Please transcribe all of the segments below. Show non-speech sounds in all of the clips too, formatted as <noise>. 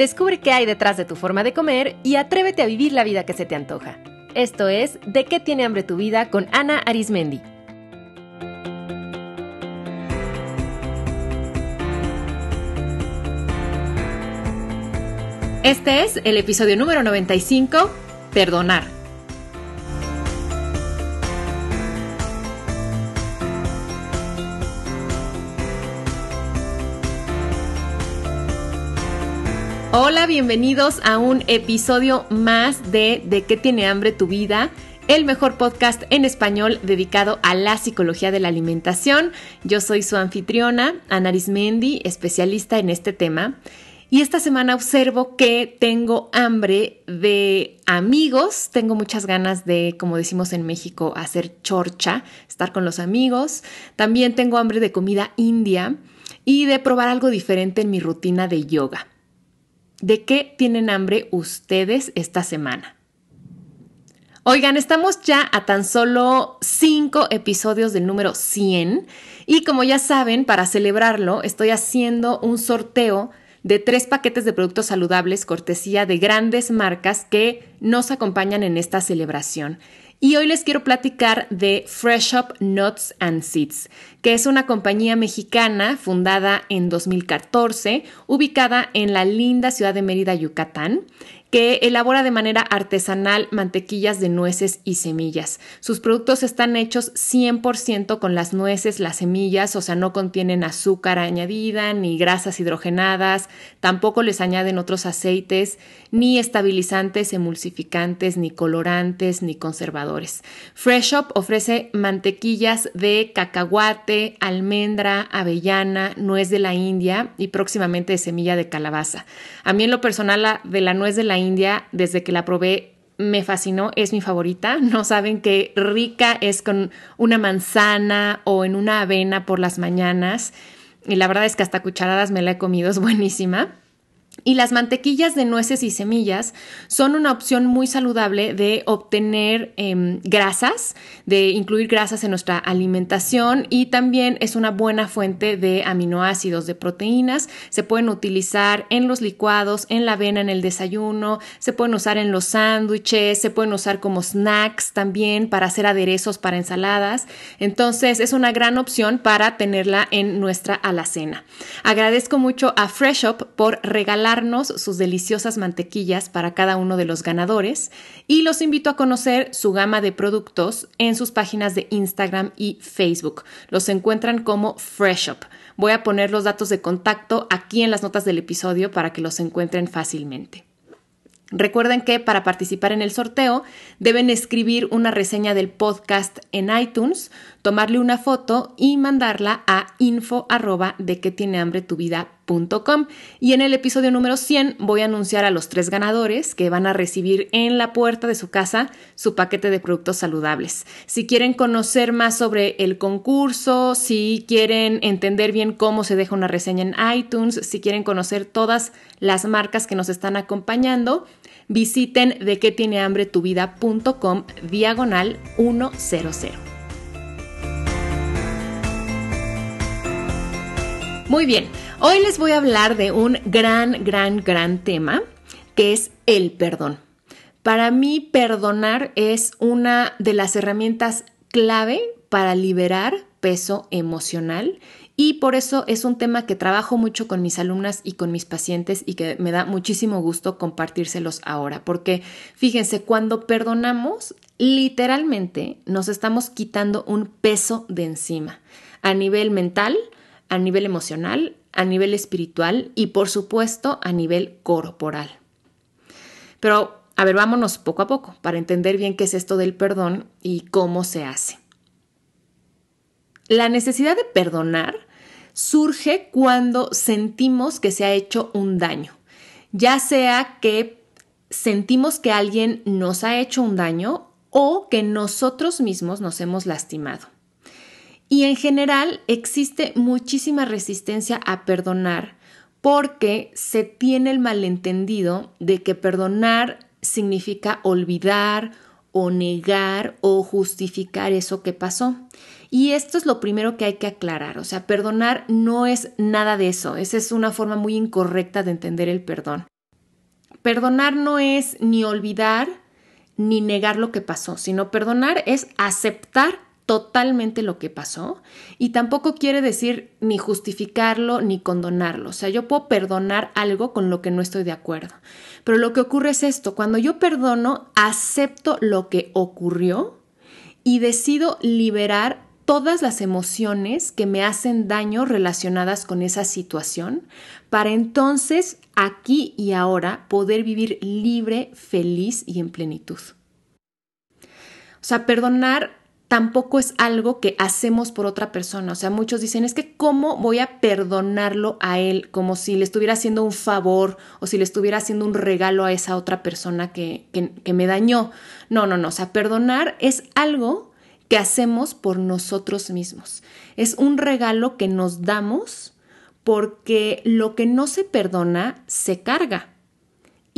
Descubre qué hay detrás de tu forma de comer y atrévete a vivir la vida que se te antoja. Esto es De qué tiene hambre tu vida con Ana Arismendi. Este es el episodio número 95, Perdonar. Hola, bienvenidos a un episodio más de De qué tiene hambre tu vida, el mejor podcast en español dedicado a la psicología de la alimentación. Yo soy su anfitriona, Anaris Mendi, especialista en este tema. Y esta semana observo que tengo hambre de amigos, tengo muchas ganas de, como decimos en México, hacer chorcha, estar con los amigos. También tengo hambre de comida india y de probar algo diferente en mi rutina de yoga. ¿De qué tienen hambre ustedes esta semana? Oigan, estamos ya a tan solo 5 episodios del número 100 y como ya saben, para celebrarlo estoy haciendo un sorteo de tres paquetes de productos saludables cortesía de grandes marcas que nos acompañan en esta celebración. Y hoy les quiero platicar de Fresh Up Nuts and Seeds, que es una compañía mexicana fundada en 2014, ubicada en la linda ciudad de Mérida, Yucatán que elabora de manera artesanal mantequillas de nueces y semillas. Sus productos están hechos 100% con las nueces, las semillas, o sea, no contienen azúcar añadida, ni grasas hidrogenadas, tampoco les añaden otros aceites, ni estabilizantes, emulsificantes, ni colorantes, ni conservadores. Fresh Shop ofrece mantequillas de cacahuate, almendra, avellana, nuez de la India y próximamente de semilla de calabaza. A mí en lo personal la de la nuez de la India, desde que la probé, me fascinó, es mi favorita. <laughs> No saben qué rica es con una manzana o en una avena por las mañanas. Y la verdad es que hasta cucharadas me la he comido, es buenísima. Y las mantequillas de nueces y semillas son una opción muy saludable de obtener em, grasas, de incluir grasas en nuestra alimentación y también es una buena fuente de aminoácidos, de proteínas. Se pueden utilizar en los licuados, en la avena, en el desayuno, se pueden usar en los sándwiches, se pueden usar como snacks también para hacer aderezos para ensaladas. Entonces es una gran opción para tenerla en nuestra alacena. Agradezco mucho a Fresh Up por regalar sus deliciosas mantequillas para cada uno de los ganadores y los invito a conocer su gama de productos en sus páginas de Instagram y Facebook. Los encuentran como Fresh Up. Voy a poner los datos de contacto aquí en las notas del episodio para que los encuentren fácilmente. Recuerden que para participar en el sorteo deben escribir una reseña del podcast en iTunes tomarle una foto y mandarla a info de que tiene hambre tu vida Y en el episodio número 100 voy a anunciar a los tres ganadores que van a recibir en la puerta de su casa su paquete de productos saludables. Si quieren conocer más sobre el concurso, si quieren entender bien cómo se deja una reseña en iTunes, si quieren conocer todas las marcas que nos están acompañando, visiten de que tiene hambre tu vida.com diagonal 100. Muy bien, hoy les voy a hablar de un gran, gran, gran tema que es el perdón. Para mí, perdonar es una de las herramientas clave para liberar peso emocional y por eso es un tema que trabajo mucho con mis alumnas y con mis pacientes y que me da muchísimo gusto compartírselos ahora, porque fíjense, cuando perdonamos, literalmente nos estamos quitando un peso de encima a nivel mental, a nivel emocional, a nivel espiritual y por supuesto a nivel corporal. Pero, a ver, vámonos poco a poco para entender bien qué es esto del perdón y cómo se hace. La necesidad de perdonar surge cuando sentimos que se ha hecho un daño, ya sea que sentimos que alguien nos ha hecho un daño o que nosotros mismos nos hemos lastimado. Y en general existe muchísima resistencia a perdonar porque se tiene el malentendido de que perdonar significa olvidar o negar o justificar eso que pasó. Y esto es lo primero que hay que aclarar, o sea, perdonar no es nada de eso, esa es una forma muy incorrecta de entender el perdón. Perdonar no es ni olvidar ni negar lo que pasó, sino perdonar es aceptar totalmente lo que pasó y tampoco quiere decir ni justificarlo ni condonarlo. O sea, yo puedo perdonar algo con lo que no estoy de acuerdo. Pero lo que ocurre es esto, cuando yo perdono, acepto lo que ocurrió y decido liberar todas las emociones que me hacen daño relacionadas con esa situación para entonces, aquí y ahora, poder vivir libre, feliz y en plenitud. O sea, perdonar tampoco es algo que hacemos por otra persona. O sea, muchos dicen, es que cómo voy a perdonarlo a él, como si le estuviera haciendo un favor o si le estuviera haciendo un regalo a esa otra persona que, que, me dañó. No, no, no. O sea, perdonar es algo que hacemos por nosotros mismos. Es un regalo que nos damos porque lo que no se perdona se carga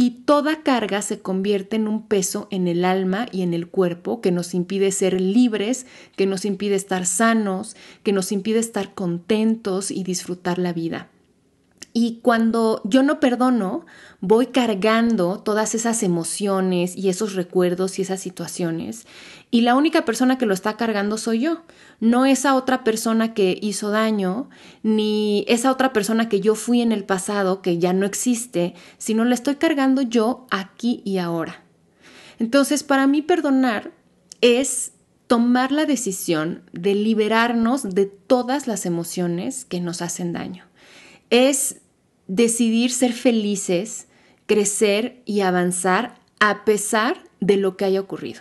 y toda carga se convierte en un peso en el alma y en el cuerpo que nos impide ser libres, que nos impide estar sanos, que nos impide estar contentos y disfrutar la vida. Y cuando yo no perdono, voy cargando todas esas emociones y esos recuerdos y esas situaciones. Y la única persona que lo está cargando soy yo, no esa otra persona que hizo daño, ni esa otra persona que yo fui en el pasado, que ya no existe, sino la estoy cargando yo aquí y ahora. Entonces, para mí perdonar es tomar la decisión de liberarnos de todas las emociones que nos hacen daño es decidir ser felices, crecer y avanzar a pesar de lo que haya ocurrido.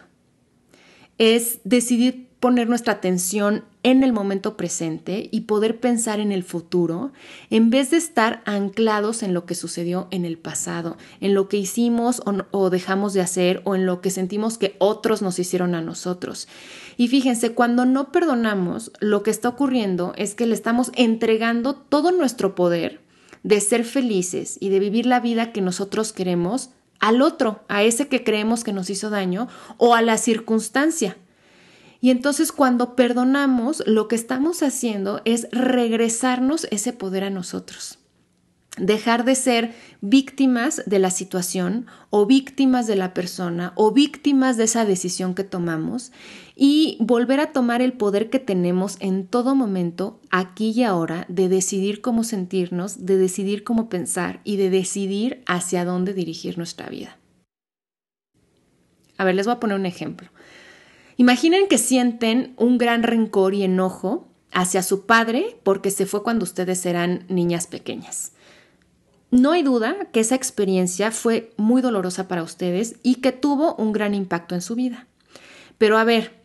Es decidir poner nuestra atención en el momento presente y poder pensar en el futuro en vez de estar anclados en lo que sucedió en el pasado, en lo que hicimos o, dejamos de hacer o en lo que sentimos que otros nos hicieron a nosotros. Y fíjense, cuando no perdonamos, lo que está ocurriendo es que le estamos entregando todo nuestro poder de ser felices y de vivir la vida que nosotros queremos al otro, a ese que creemos que nos hizo daño o a la circunstancia. Y entonces cuando perdonamos, lo que estamos haciendo es regresarnos ese poder a nosotros. Dejar de ser víctimas de la situación o víctimas de la persona o víctimas de esa decisión que tomamos y volver a tomar el poder que tenemos en todo momento, aquí y ahora, de decidir cómo sentirnos, de decidir cómo pensar y de decidir hacia dónde dirigir nuestra vida. A ver, les voy a poner un ejemplo. Imaginen que sienten un gran rencor y enojo hacia su padre porque se fue cuando ustedes eran niñas pequeñas. No hay duda que esa experiencia fue muy dolorosa para ustedes y que tuvo un gran impacto en su vida. Pero a ver,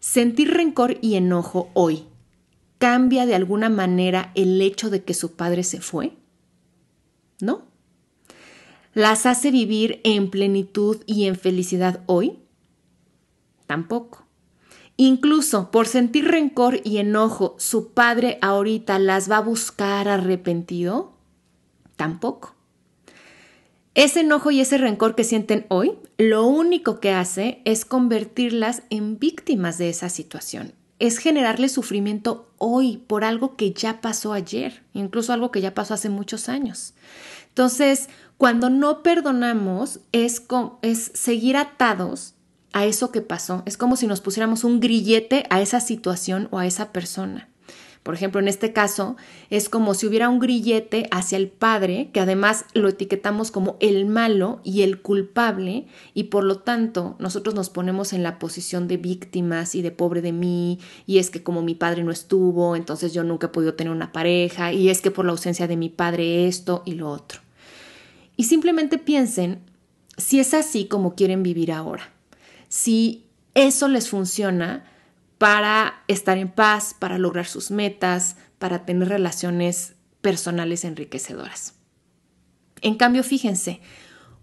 Sentir rencor y enojo hoy cambia de alguna manera el hecho de que su padre se fue? ¿No? ¿Las hace vivir en plenitud y en felicidad hoy? Tampoco. Incluso por sentir rencor y enojo, su padre ahorita las va a buscar arrepentido? Tampoco. Ese enojo y ese rencor que sienten hoy, lo único que hace es convertirlas en víctimas de esa situación. Es generarle sufrimiento hoy por algo que ya pasó ayer, incluso algo que ya pasó hace muchos años. Entonces, cuando no perdonamos, es, es seguir atados a eso que pasó. Es como si nos pusiéramos un grillete a esa situación o a esa persona. Por ejemplo, en este caso es como si hubiera un grillete hacia el padre, que además lo etiquetamos como el malo y el culpable, y por lo tanto nosotros nos ponemos en la posición de víctimas y de pobre de mí, y es que como mi padre no estuvo, entonces yo nunca he podido tener una pareja, y es que por la ausencia de mi padre esto y lo otro. Y simplemente piensen si es así como quieren vivir ahora, si eso les funciona, para estar en paz, para lograr sus metas, para tener relaciones personales enriquecedoras. En cambio, fíjense,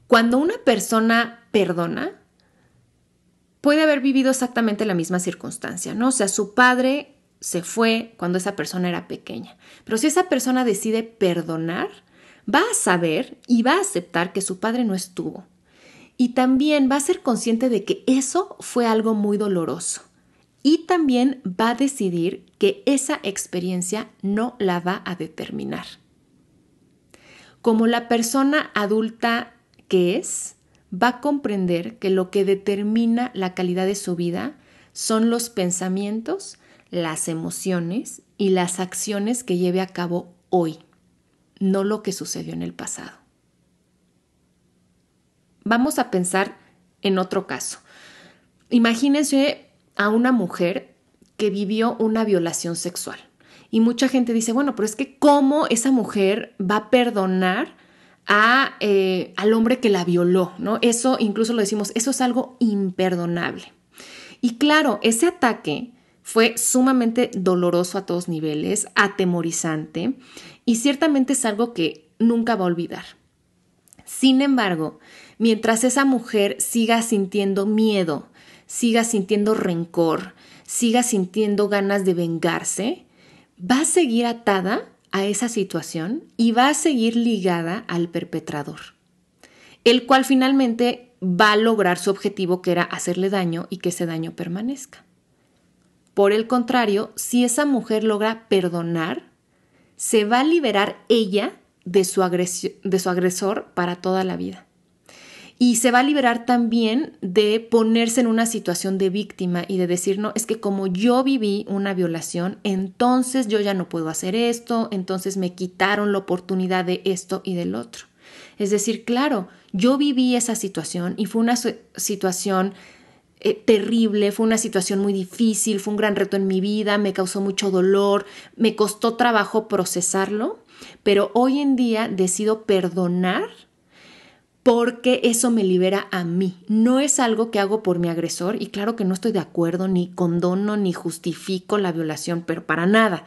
cuando una persona perdona, puede haber vivido exactamente la misma circunstancia, ¿no? O sea, su padre se fue cuando esa persona era pequeña, pero si esa persona decide perdonar, va a saber y va a aceptar que su padre no estuvo. Y también va a ser consciente de que eso fue algo muy doloroso y también va a decidir que esa experiencia no la va a determinar. Como la persona adulta que es, va a comprender que lo que determina la calidad de su vida son los pensamientos, las emociones y las acciones que lleve a cabo hoy, no lo que sucedió en el pasado. Vamos a pensar en otro caso. Imagínense a una mujer que vivió una violación sexual. Y mucha gente dice, bueno, pero es que cómo esa mujer va a perdonar a, eh, al hombre que la violó, ¿no? Eso incluso lo decimos, eso es algo imperdonable. Y claro, ese ataque fue sumamente doloroso a todos niveles, atemorizante, y ciertamente es algo que nunca va a olvidar. Sin embargo, mientras esa mujer siga sintiendo miedo, siga sintiendo rencor, siga sintiendo ganas de vengarse, va a seguir atada a esa situación y va a seguir ligada al perpetrador, el cual finalmente va a lograr su objetivo que era hacerle daño y que ese daño permanezca. Por el contrario, si esa mujer logra perdonar, se va a liberar ella de su, agresor para toda la vida y se va a liberar también de ponerse en una situación de víctima y de decir, no, es que como yo viví una violación, entonces yo ya no puedo hacer esto, entonces me quitaron la oportunidad de esto y del otro. Es decir, claro, yo viví esa situación y fue una situación eh, terrible, fue una situación muy difícil, fue un gran reto en mi vida, me causó mucho dolor, me costó trabajo procesarlo, pero hoy en día decido perdonar porque eso me libera a mí. No es algo que hago por mi agresor y claro que no estoy de acuerdo, ni condono, ni justifico la violación, pero para nada.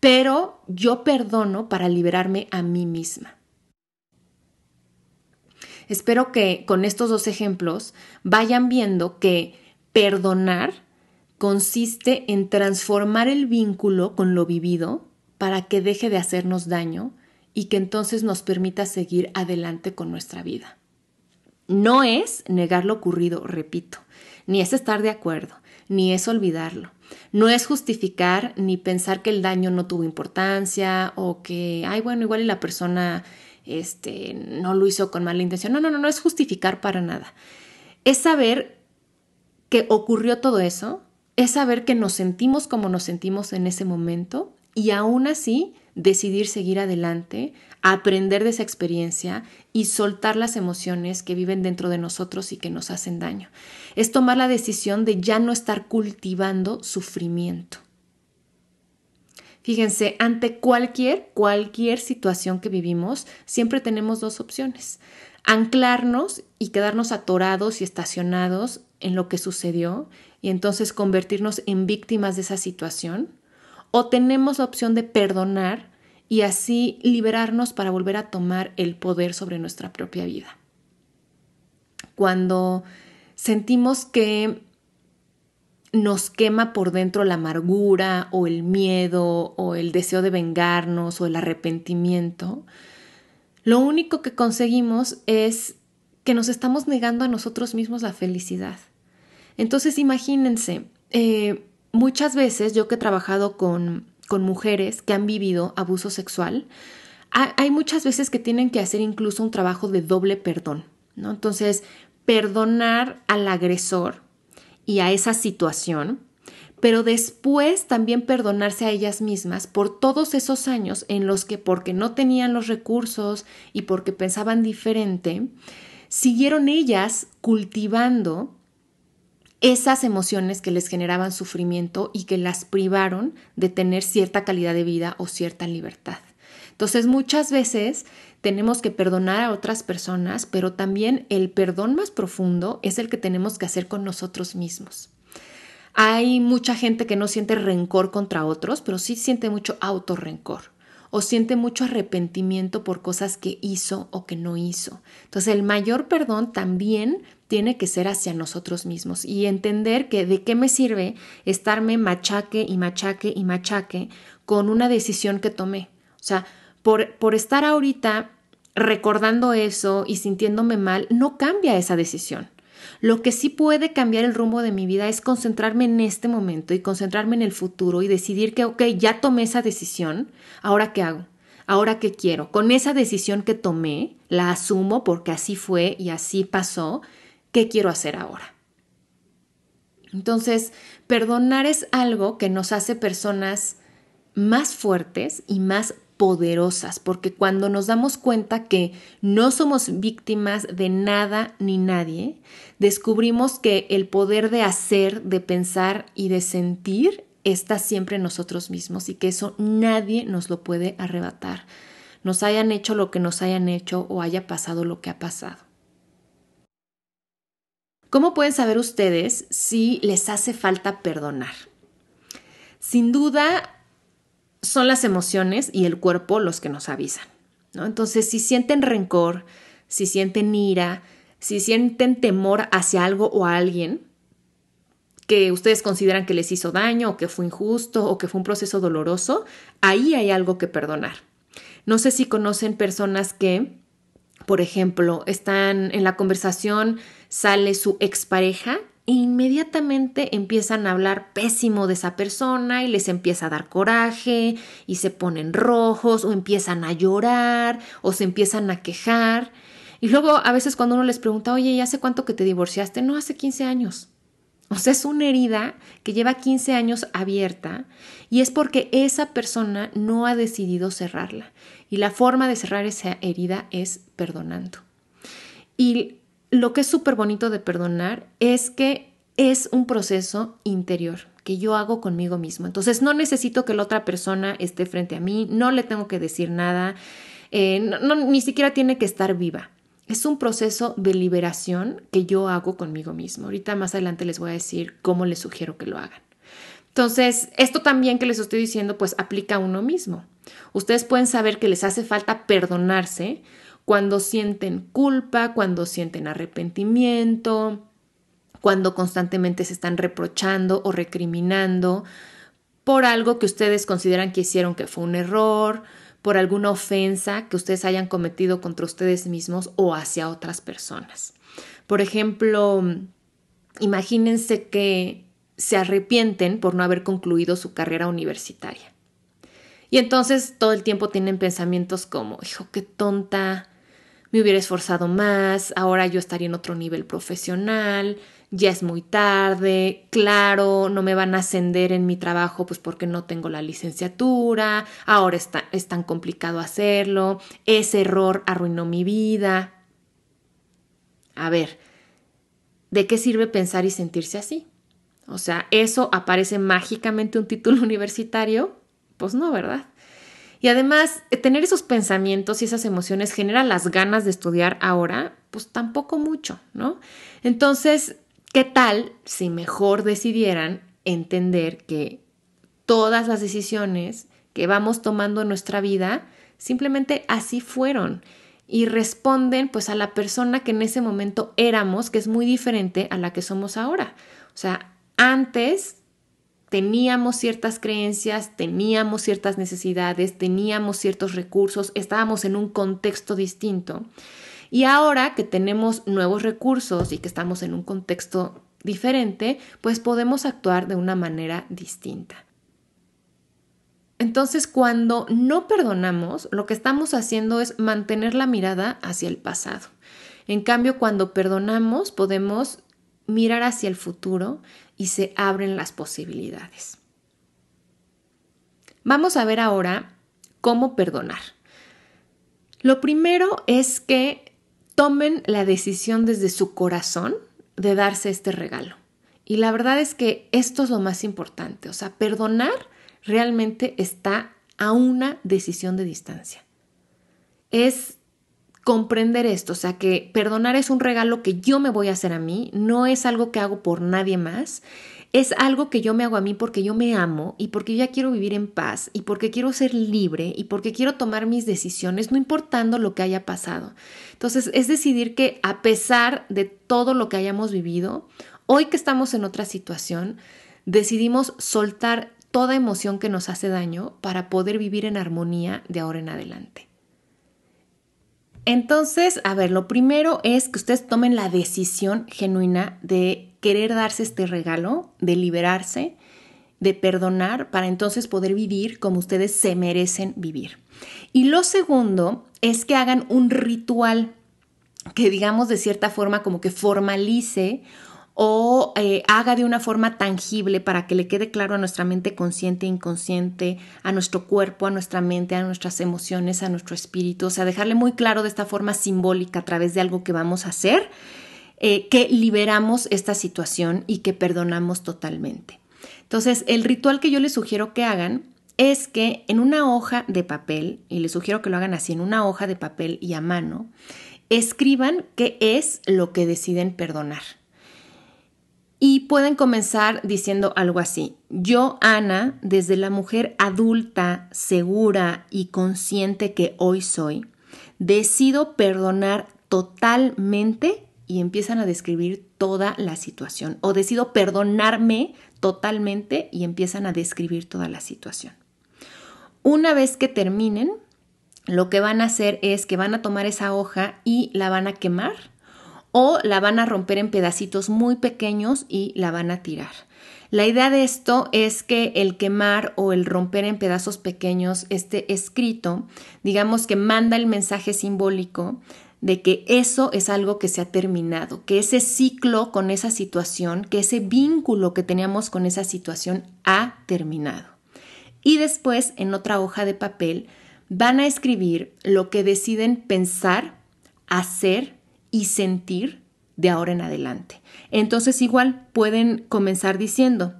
Pero yo perdono para liberarme a mí misma. Espero que con estos dos ejemplos vayan viendo que perdonar consiste en transformar el vínculo con lo vivido para que deje de hacernos daño y que entonces nos permita seguir adelante con nuestra vida. No es negar lo ocurrido, repito, ni es estar de acuerdo, ni es olvidarlo. No es justificar ni pensar que el daño no tuvo importancia o que, ay, bueno, igual la persona este, no lo hizo con mala intención. No, no, no, no es justificar para nada. Es saber que ocurrió todo eso, es saber que nos sentimos como nos sentimos en ese momento y aún así decidir seguir adelante, aprender de esa experiencia y soltar las emociones que viven dentro de nosotros y que nos hacen daño. Es tomar la decisión de ya no estar cultivando sufrimiento. Fíjense, ante cualquier, cualquier situación que vivimos, siempre tenemos dos opciones. Anclarnos y quedarnos atorados y estacionados en lo que sucedió y entonces convertirnos en víctimas de esa situación o tenemos la opción de perdonar y así liberarnos para volver a tomar el poder sobre nuestra propia vida. Cuando sentimos que nos quema por dentro la amargura o el miedo o el deseo de vengarnos o el arrepentimiento, lo único que conseguimos es que nos estamos negando a nosotros mismos la felicidad. Entonces imagínense, eh, muchas veces yo que he trabajado con, mujeres que han vivido abuso sexual, hay muchas veces que tienen que hacer incluso un trabajo de doble perdón, ¿no? Entonces, perdonar al agresor y a esa situación, pero después también perdonarse a ellas mismas por todos esos años en los que porque no tenían los recursos y porque pensaban diferente, siguieron ellas cultivando esas emociones que les generaban sufrimiento y que las privaron de tener cierta calidad de vida o cierta libertad. Entonces muchas veces tenemos que perdonar a otras personas, pero también el perdón más profundo es el que tenemos que hacer con nosotros mismos. Hay mucha gente que no siente rencor contra otros, pero sí siente mucho autorrencor o siente mucho arrepentimiento por cosas que hizo o que no hizo. Entonces el mayor perdón también tiene que ser hacia nosotros mismos y entender que de qué me sirve estarme machaque y machaque y machaque con una decisión que tomé. O sea, por, por estar ahorita recordando eso y sintiéndome mal, no cambia esa decisión. Lo que sí puede cambiar el rumbo de mi vida es concentrarme en este momento y concentrarme en el futuro y decidir que, ok, ya tomé esa decisión, ahora qué hago, ahora qué quiero. Con esa decisión que tomé, la asumo porque así fue y así pasó, ¿qué quiero hacer ahora? Entonces, perdonar es algo que nos hace personas más fuertes y más poderosas, porque cuando nos damos cuenta que no somos víctimas de nada ni nadie, descubrimos que el poder de hacer, de pensar y de sentir está siempre en nosotros mismos y que eso nadie nos lo puede arrebatar, nos hayan hecho lo que nos hayan hecho o haya pasado lo que ha pasado. ¿Cómo pueden saber ustedes si les hace falta perdonar? Sin duda, son las emociones y el cuerpo los que nos avisan. ¿no? Entonces, si sienten rencor, si sienten ira, si sienten temor hacia algo o a alguien que ustedes consideran que les hizo daño o que fue injusto o que fue un proceso doloroso, ahí hay algo que perdonar. No sé si conocen personas que, por ejemplo, están en la conversación, sale su expareja inmediatamente empiezan a hablar pésimo de esa persona y les empieza a dar coraje y se ponen rojos o empiezan a llorar o se empiezan a quejar. Y luego a veces cuando uno les pregunta, oye, ¿y hace cuánto que te divorciaste? No, hace 15 años. O sea, es una herida que lleva 15 años abierta y es porque esa persona no ha decidido cerrarla. Y la forma de cerrar esa herida es perdonando. Y lo que es súper bonito de perdonar es que es un proceso interior que yo hago conmigo mismo. Entonces no necesito que la otra persona esté frente a mí, no le tengo que decir nada, eh, ni siquiera tiene que estar viva. Es un proceso de liberación que yo hago conmigo mismo. Ahorita más adelante les voy a decir cómo les sugiero que lo hagan. Entonces, esto también que les estoy diciendo, pues aplica a uno mismo. Ustedes pueden saber que les hace falta perdonarse cuando sienten culpa, cuando sienten arrepentimiento, cuando constantemente se están reprochando o recriminando por algo que ustedes consideran que hicieron que fue un error, por alguna ofensa que ustedes hayan cometido contra ustedes mismos o hacia otras personas. Por ejemplo, imagínense que se arrepienten por no haber concluido su carrera universitaria. Y entonces todo el tiempo tienen pensamientos como, hijo, qué tonta, me hubiera esforzado más, ahora yo estaría en otro nivel profesional, ya es muy tarde, claro, no me van a ascender en mi trabajo pues porque no tengo la licenciatura, ahora está, es tan complicado hacerlo, ese error arruinó mi vida. A ver, ¿de qué sirve pensar y sentirse así? O sea, ¿eso aparece mágicamente un título <laughs> universitario? Pues no, ¿verdad? Y además, eh, tener esos pensamientos y esas emociones genera las ganas de estudiar ahora, pues tampoco mucho, ¿no? Entonces, ¿qué tal si mejor decidieran entender que todas las decisiones que vamos tomando en nuestra vida simplemente así fueron? y responden pues a la persona que en ese momento éramos, que es muy diferente a la que somos ahora. O sea, antes teníamos ciertas creencias, teníamos ciertas necesidades, teníamos ciertos recursos, estábamos en un contexto distinto. Y ahora que tenemos nuevos recursos y que estamos en un contexto diferente, pues podemos actuar de una manera distinta. Entonces, cuando no perdonamos, lo que estamos haciendo es mantener la mirada hacia el pasado. En cambio, cuando perdonamos, podemos mirar hacia el futuro y se abren las posibilidades. Vamos a ver ahora cómo perdonar. Lo primero es que tomen la decisión desde su corazón de darse este regalo. Y la verdad es que esto es lo más importante. O sea, perdonar realmente está a una decisión de distancia. Es comprender esto, o sea, que perdonar es un regalo que yo me voy a hacer a mí, no es algo que hago por nadie más, es algo que yo me hago a mí porque yo me amo y porque yo ya quiero vivir en paz y porque quiero ser libre y porque quiero tomar mis decisiones, no importando lo que haya pasado. Entonces, es decidir que a pesar de todo lo que hayamos vivido, hoy que estamos en otra situación, decidimos soltar toda emoción que nos hace daño para poder vivir en armonía de ahora en adelante. Entonces, a ver, lo primero es que ustedes tomen la decisión genuina de querer darse este regalo, de liberarse, de perdonar para entonces poder vivir como ustedes se merecen vivir. Y lo segundo es que hagan un ritual que digamos de cierta forma como que formalice o eh, haga de una forma tangible para que le quede claro a nuestra mente consciente e inconsciente, a nuestro cuerpo, a nuestra mente, a nuestras emociones, a nuestro espíritu, o sea, dejarle muy claro de esta forma simbólica a través de algo que vamos a hacer, eh, que liberamos esta situación y que perdonamos totalmente. Entonces, el ritual que yo les sugiero que hagan es que en una hoja de papel, y les sugiero que lo hagan así, en una hoja de papel y a mano, escriban qué es lo que deciden perdonar y pueden comenzar diciendo algo así. Yo, Ana, desde la mujer adulta, segura y consciente que hoy soy, decido perdonar totalmente y empiezan a describir toda la situación. O decido perdonarme totalmente y empiezan a describir toda la situación. Una vez que terminen, lo que van a hacer es que van a tomar esa hoja y la van a quemar o la van a romper en pedacitos muy pequeños y la van a tirar. La idea de esto es que el quemar o el romper en pedazos pequeños este escrito, digamos que manda el mensaje simbólico de que eso es algo que se ha terminado, que ese ciclo con esa situación, que ese vínculo que teníamos con esa situación ha terminado. Y después, en otra hoja de papel, van a escribir lo que deciden pensar, hacer y sentir de ahora en adelante. Entonces igual pueden comenzar diciendo,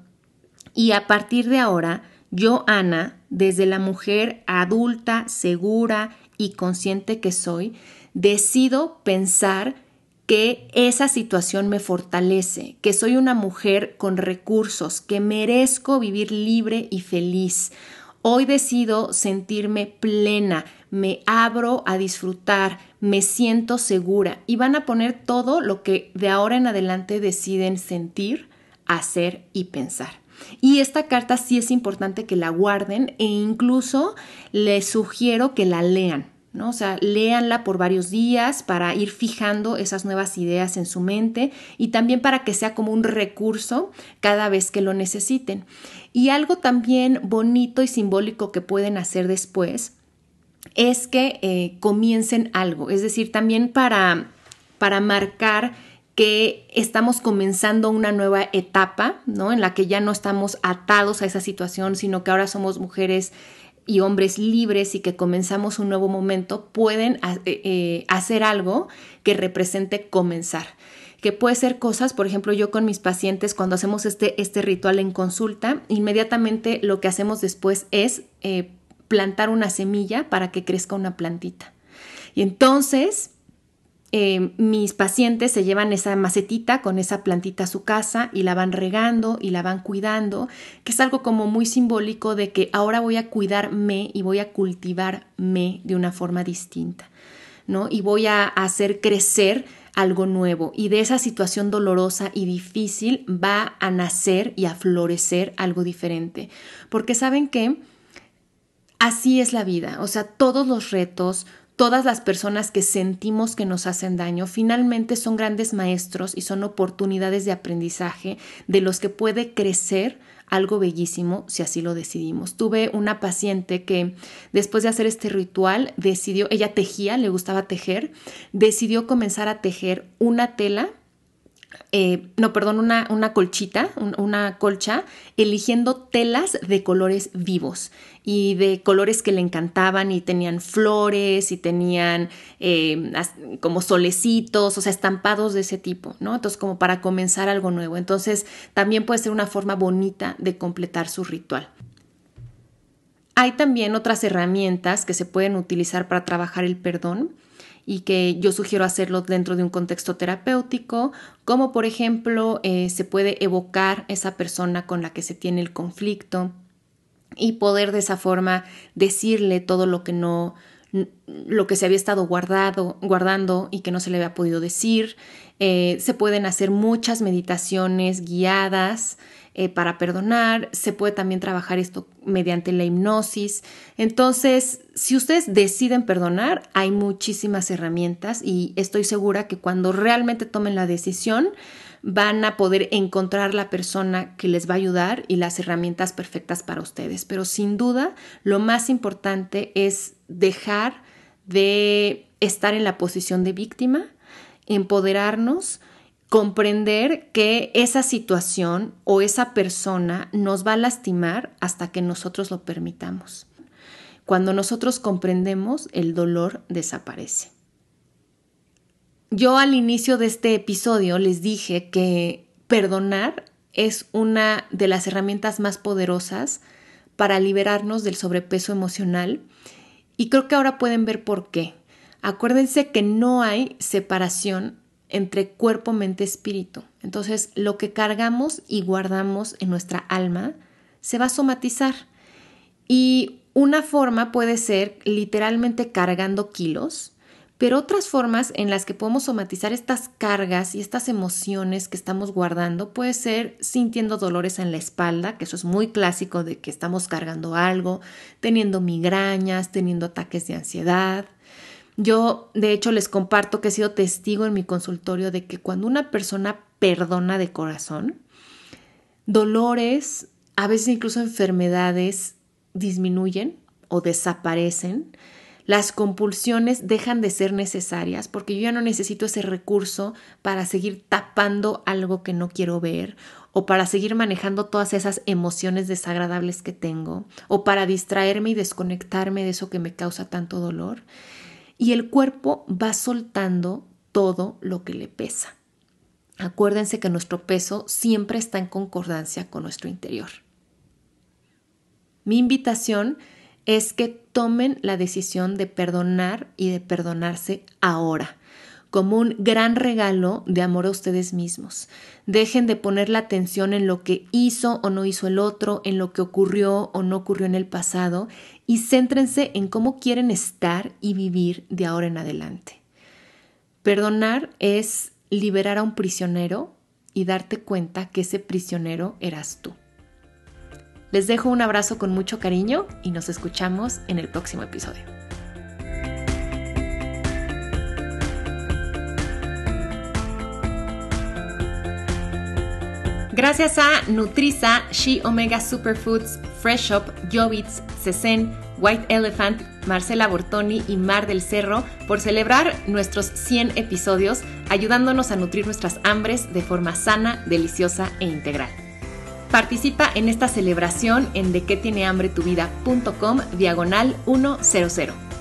y a partir de ahora, yo, Ana, desde la mujer adulta, segura y consciente que soy, decido pensar que esa situación me fortalece, que soy una mujer con recursos, que merezco vivir libre y feliz. Hoy decido sentirme plena, me abro a disfrutar, me siento segura y van a poner todo lo que de ahora en adelante deciden sentir, hacer y pensar. Y esta carta sí es importante que la guarden e incluso les sugiero que la lean. ¿no? O sea, léanla por varios días para ir fijando esas nuevas ideas en su mente y también para que sea como un recurso cada vez que lo necesiten. Y algo también bonito y simbólico que pueden hacer después es que eh, comiencen algo, es decir, también para, para marcar que estamos comenzando una nueva etapa, ¿no? En la que ya no estamos atados a esa situación, sino que ahora somos mujeres y hombres libres y que comenzamos un nuevo momento, pueden eh, eh, hacer algo que represente comenzar que puede ser cosas, por ejemplo, yo con mis pacientes cuando hacemos este, este ritual en consulta, inmediatamente lo que hacemos después es plantar una semilla para que crezca una plantita. Y entonces eh, mis pacientes se llevan esa macetita con esa plantita a su casa y la van regando y la van cuidando, que es algo como muy simbólico de que ahora voy a cuidarme y voy a cultivarme de una forma distinta, ¿no? Y voy a hacer crecer algo nuevo y de esa situación dolorosa y difícil va a nacer y a florecer algo diferente. Porque saben que Así es la vida, o sea, todos los retos, todas las personas que sentimos que nos hacen daño, finalmente son grandes maestros y son oportunidades de aprendizaje de los que puede crecer algo bellísimo si así lo decidimos. Tuve una paciente que después de hacer este ritual decidió, ella tejía, le gustaba tejer, decidió comenzar a tejer una tela eh, no, perdón, una, colchita, una colcha, eligiendo telas de colores vivos y de colores que le encantaban y tenían flores y tenían eh, como solecitos, o sea, estampados de ese tipo, ¿no? Entonces, como para comenzar algo nuevo. Entonces, también puede ser una forma bonita de completar su ritual. Hay también otras herramientas que se pueden utilizar para trabajar el perdón y que yo sugiero hacerlo dentro de un contexto terapéutico, como por ejemplo eh, se puede evocar esa persona con la que se tiene el conflicto y poder de esa forma decirle todo lo que no lo que se había estado guardado, guardando y que no se le había podido decir. Eh, se pueden hacer muchas meditaciones guiadas eh, para perdonar, se puede también trabajar esto mediante la hipnosis. Entonces, si ustedes deciden perdonar, hay muchísimas herramientas y estoy segura que cuando realmente tomen la decisión, van a poder encontrar la persona que les va a ayudar y las herramientas perfectas para ustedes. Pero sin duda, lo más importante es dejar de estar en la posición de víctima, empoderarnos, comprender que esa situación o esa persona nos va a lastimar hasta que nosotros lo permitamos. Cuando nosotros comprendemos, el dolor desaparece. Yo al inicio de este episodio les dije que perdonar es una de las herramientas más poderosas para liberarnos del sobrepeso emocional y creo que ahora pueden ver por qué. Acuérdense que no hay separación entre cuerpo, mente, espíritu. Entonces, lo que cargamos y guardamos en nuestra alma se va a somatizar. Y una forma puede ser literalmente cargando kilos, pero otras formas en las que podemos somatizar estas cargas y estas emociones que estamos guardando puede ser sintiendo dolores en la espalda, que eso es muy clásico de que estamos cargando algo, teniendo migrañas, teniendo ataques de ansiedad, yo, de hecho, les comparto que he sido testigo en mi consultorio de que cuando una persona perdona de corazón, dolores, a veces incluso enfermedades, disminuyen o desaparecen. Las compulsiones dejan de ser necesarias porque yo ya no necesito ese recurso para seguir tapando algo que no quiero ver o para seguir manejando todas esas emociones desagradables que tengo o para distraerme y desconectarme de eso que me causa tanto dolor y el cuerpo va soltando todo lo que le pesa. Acuérdense que nuestro peso siempre está en concordancia con nuestro interior. Mi invitación es que tomen la decisión de perdonar y de perdonarse ahora, como un gran regalo de amor a ustedes mismos. Dejen de poner la atención en lo que hizo o no hizo el otro, en lo que ocurrió o no ocurrió en el pasado y céntrense en cómo quieren estar y vivir de ahora en adelante. Perdonar es liberar a un prisionero y darte cuenta que ese prisionero eras tú. Les dejo un abrazo con mucho cariño y nos escuchamos en el próximo episodio. Gracias a Nutriza, She Omega Superfoods, Fresh Up, Jovitz, Cesen, White Elephant, Marcela Bortoni y Mar del Cerro por celebrar nuestros 100 episodios, ayudándonos a nutrir nuestras hambres de forma sana, deliciosa e integral. Participa en esta celebración en tiene hambre tu vida.com diagonal 100.